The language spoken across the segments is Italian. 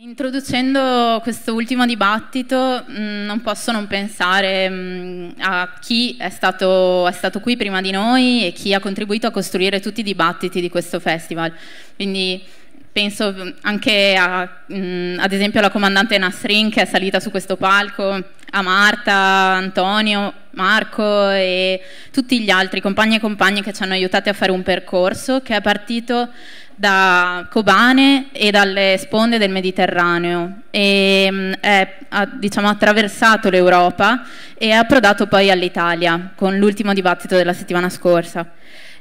Introducendo questo ultimo dibattito mm, non posso non pensare mm, a chi è stato, è stato, qui prima di noi e chi ha contribuito a costruire tutti i dibattiti di questo festival. Quindi penso mm, anche a, ad esempio alla comandante Nasrin che è salita su questo palco, a Marta, Antonio, Marco e tutti gli altri compagni e compagne che ci hanno aiutati a fare un percorso che è partito da Kobane e dalle sponde del Mediterraneo e mm, è, ha diciamo, attraversato l'Europa e è approdato poi all'Italia con l'ultimo dibattito della settimana scorsa.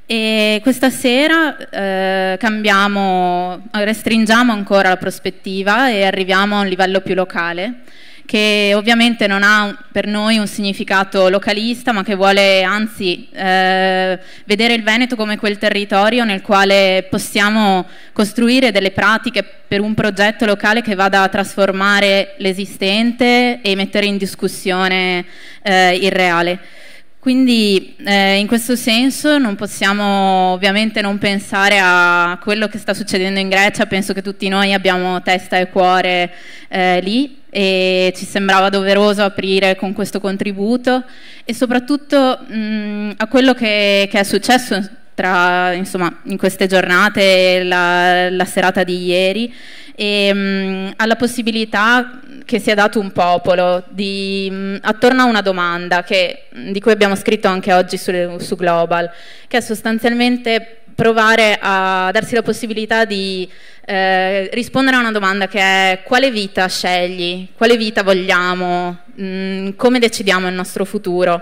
E questa sera eh, cambiamo, restringiamo ancora la prospettiva e arriviamo a un livello più locale che ovviamente non ha per noi un significato localista, ma che vuole anzi eh, vedere il Veneto come quel territorio nel quale possiamo costruire delle pratiche per un progetto locale che vada a trasformare l'esistente e mettere in discussione eh, il reale. Quindi eh, in questo senso non possiamo ovviamente non pensare a quello che sta succedendo in Grecia, penso che tutti noi abbiamo testa e cuore eh, lì e ci sembrava doveroso aprire con questo contributo e soprattutto mh, mm, a quello che, che è successo tra, insomma, in queste giornate, la, la serata di ieri, e mh, mm, alla possibilità che si è dato un popolo di, mh, mm, attorno a una domanda che, mm, di cui abbiamo scritto anche oggi su, su Global, che è sostanzialmente provare a darsi la possibilità di eh, rispondere a una domanda che è quale vita scegli, quale vita vogliamo, mh, mm, come decidiamo il nostro futuro.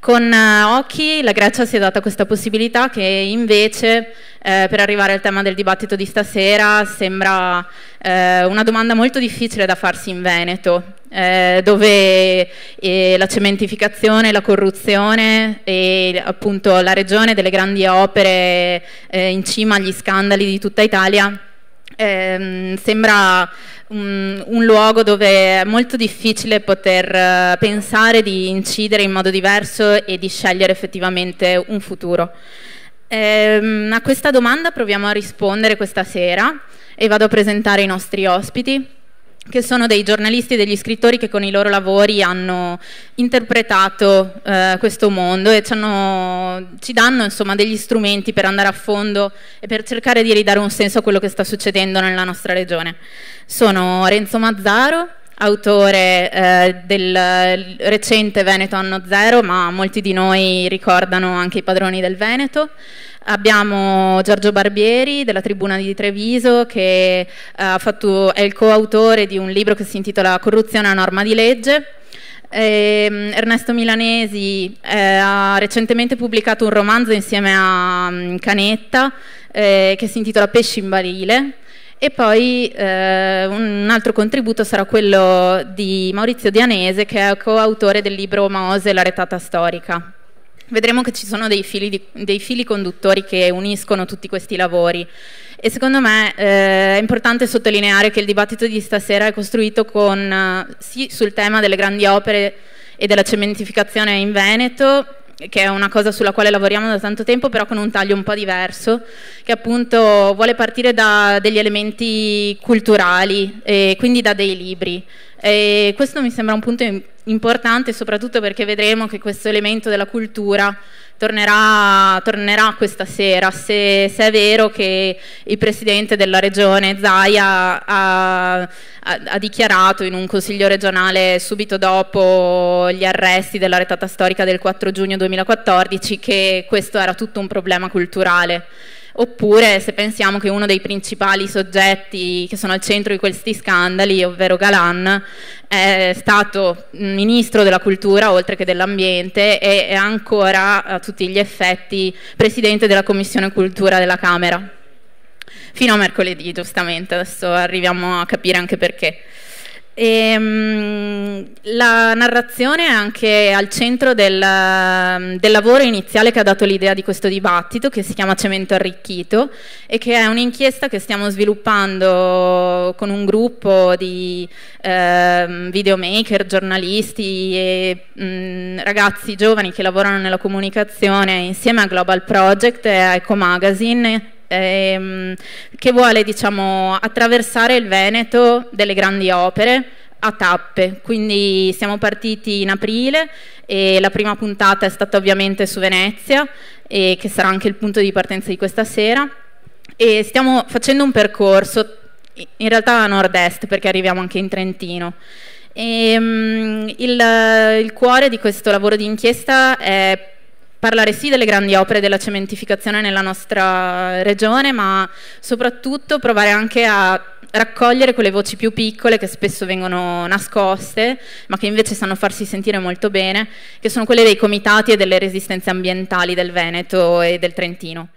Con eh, occhi la Grecia si è data questa possibilità che invece eh, per arrivare al tema del dibattito di stasera sembra eh, una domanda molto difficile da farsi in Veneto, eh, dove eh, la cementificazione, la corruzione e appunto la regione delle grandi opere eh, in cima agli scandali di tutta Italia eh, sembra un, un, luogo dove è molto difficile poter eh, pensare di incidere in modo diverso e di scegliere effettivamente un futuro. Eh, a questa domanda proviamo a rispondere questa sera e vado a presentare i nostri ospiti che sono dei giornalisti e degli scrittori che con i loro lavori hanno interpretato eh, questo mondo e ci, hanno, ci danno insomma, degli strumenti per andare a fondo e per cercare di ridare un senso a quello che sta succedendo nella nostra regione. Sono Renzo Mazzaro, autore eh, del recente Veneto Anno Zero, ma molti di noi ricordano anche i padroni del Veneto. Abbiamo Giorgio Barbieri della Tribuna di Treviso che eh, fatto, è il coautore di un libro che si intitola Corruzione a norma di legge, eh, Ernesto Milanesi eh, ha recentemente pubblicato un romanzo insieme a um, Canetta eh, che si intitola Pesci in barile e poi eh, un altro contributo sarà quello di Maurizio Dianese, che è coautore del libro Mose, la retata storica. Vedremo che ci sono dei fili, di, dei fili conduttori che uniscono tutti questi lavori e secondo me eh, è importante sottolineare che il dibattito di stasera è costruito con, eh, sì, sul tema delle grandi opere e della cementificazione in Veneto, che è una cosa sulla quale lavoriamo da tanto tempo, però con un taglio un po' diverso, che appunto vuole partire da degli elementi culturali, e quindi da dei libri. E questo mi sembra un punto importante, soprattutto perché vedremo che questo elemento della cultura tornerà, tornerà questa sera se, se, è vero che il presidente della regione Zaia ha, ha, ha, dichiarato in un consiglio regionale subito dopo gli arresti della retata storica del 4 giugno 2014 che questo era tutto un problema culturale oppure se pensiamo che uno dei principali soggetti che sono al centro di questi scandali, ovvero Galan, è stato ministro della cultura oltre che dell'ambiente e è ancora a tutti gli effetti presidente della Commissione Cultura della Camera. Fino a mercoledì, giustamente, adesso arriviamo a capire anche perché. E, ehm, la narrazione è anche al centro del, del lavoro iniziale che ha dato l'idea di questo dibattito, che si chiama Cemento Arricchito e che è un'inchiesta che stiamo sviluppando con un gruppo di eh, videomaker, giornalisti e mh, mm, ragazzi giovani che lavorano nella comunicazione insieme a Global Project e a Eco Magazine ehm, che vuole diciamo, attraversare il Veneto delle grandi opere a tappe, quindi siamo partiti in aprile e la prima puntata è stata ovviamente su Venezia, eh, che sarà anche il punto di partenza di questa sera, e stiamo facendo un percorso, in realtà a nord-est perché arriviamo anche in Trentino. E, um, il, il, cuore di questo lavoro di inchiesta è parlare sì delle grandi opere della cementificazione nella nostra regione, ma soprattutto provare anche a raccogliere quelle voci più piccole che spesso vengono nascoste, ma che invece sanno farsi sentire molto bene, che sono quelle dei comitati e delle resistenze ambientali del Veneto e del Trentino.